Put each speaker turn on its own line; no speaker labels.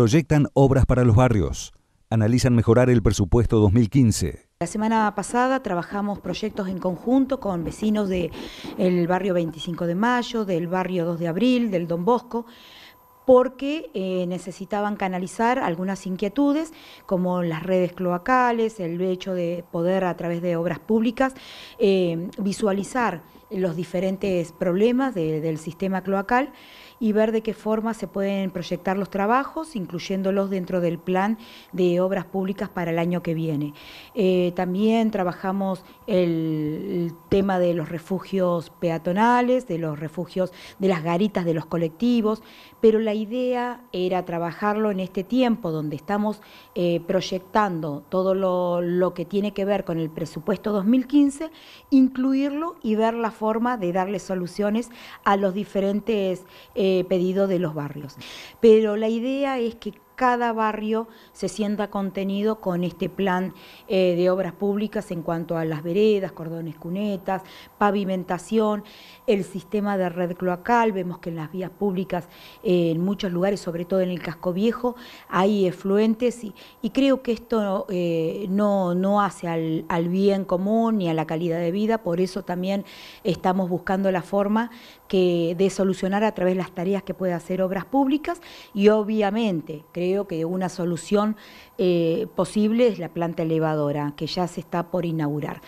proyectan obras para los barrios. Analizan mejorar el presupuesto 2015.
La semana pasada trabajamos proyectos en conjunto con vecinos del barrio 25 de Mayo, del barrio 2 de Abril, del Don Bosco, porque eh, necesitaban canalizar algunas inquietudes, como las redes cloacales, el hecho de poder a través de obras públicas eh, visualizar los diferentes problemas del sistema cloacal y ver de qué forma se pueden proyectar los trabajos, incluyéndolos dentro del plan de obras públicas para el año que viene. Eh, también trabajamos el, el, tema de los refugios peatonales, de los refugios, de las garitas de los colectivos, pero la idea era trabajarlo en este tiempo donde estamos eh, proyectando todo lo, que tiene que ver con el presupuesto 2015, incluirlo y ver la forma de darle soluciones a los diferentes eh, pedidos de los barrios. Pero la idea es que cada barrio se sienta contenido con este plan eh, de obras públicas en cuanto a las veredas, cordones cunetas, pavimentación, el sistema de red cloacal, vemos que en las vías públicas eh, en muchos lugares, sobre todo en el casco viejo, hay efluentes y, y creo que esto eh, no, no hace al, bien común ni a la calidad de vida, por eso también estamos buscando la forma que, de solucionar a través de las tareas que puede hacer obras públicas y obviamente creo creo que una solución eh, posible es la planta elevadora, que ya se está por inaugurar.